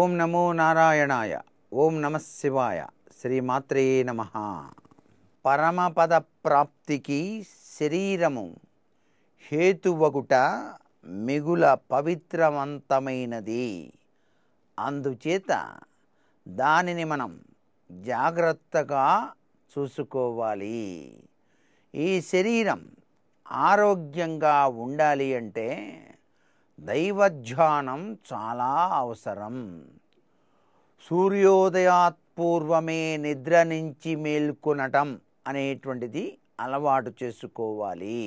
ఓం నమో నారాయణాయ ఓం నమ శివాయ శ్రీమాత్రే నమ పరమపద ప్రాప్తికి శరీరము హేతువగుట మిగుల పవిత్రవంతమైనది అందుచేత దానిని మనం జాగ్రత్తగా చూసుకోవాలి ఈ శరీరం ఆరోగ్యంగా ఉండాలి అంటే దైవధ్యానం చాలా అవసరం సూర్యోదయాత్పూర్వమే నిద్ర నుంచి మేల్కొనటం అనేటువంటిది అలవాటు చేసుకోవాలి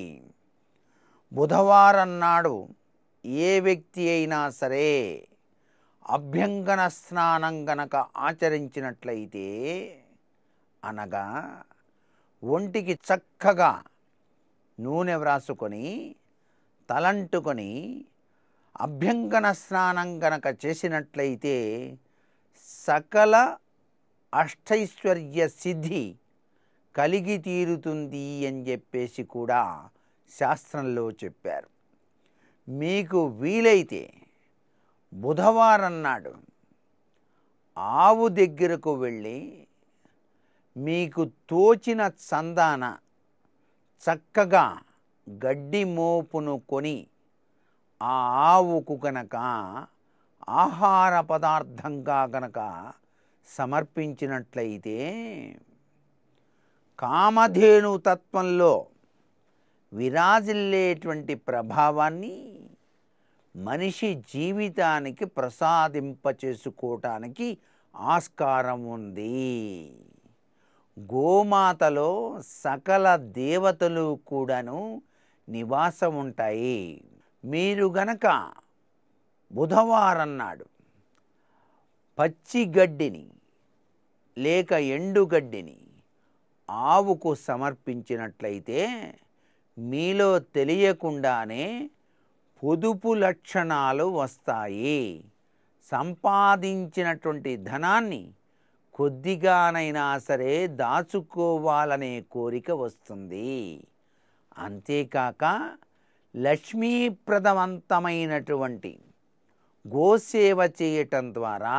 బుధవారం నాడు ఏ వ్యక్తి అయినా సరే అభ్యంగన స్నానం గనక ఆచరించినట్లయితే అనగా ఒంటికి చక్కగా నూనె వ్రాసుకొని తలంటుకొని అభ్యంగన స్నానం గనక చేసినట్లయితే సకల అష్టైశ్వర్య సిద్ధి కలిగి తీరుతుంది అని చెప్పేసి కూడా శాస్త్రంలో చెప్పారు మీకు వీలైతే బుధవారం నాడు ఆవు దగ్గరకు వెళ్ళి మీకు తోచిన చందాన చక్కగా గడ్డి మోపును కొని ఆ ఆవుకు కనుక ఆహార పదార్థంగా గనక సమర్పించినట్లయితే కామధేను తత్వంలో విరాజిల్లేటువంటి ప్రభావాన్ని మనిషి జీవితానికి ప్రసాదింపచేసుకోవటానికి ఆస్కారం ఉంది గోమాతలో సకల దేవతలు కూడాను నివాసం ఉంటాయి మీరు గనక బుధవారం నాడు పచ్చి గడ్డిని లేక ఎండుగడ్డిని ఆవుకు సమర్పించినట్లయితే మీలో తెలియకుండానే పొదుపు లక్షణాలు వస్తాయి సంపాదించినటువంటి ధనాన్ని కొద్దిగానైనా సరే దాచుకోవాలనే కోరిక వస్తుంది అంతేకాక లక్ష్మీప్రదవంతమైనటువంటి గోసేవ చేయటం ద్వారా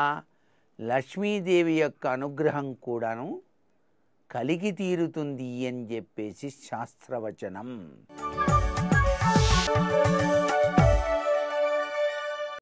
లక్ష్మీదేవి యొక్క అనుగ్రహం కూడాను కలిగి తీరుతుంది అని చెప్పేసి శాస్త్రవచనం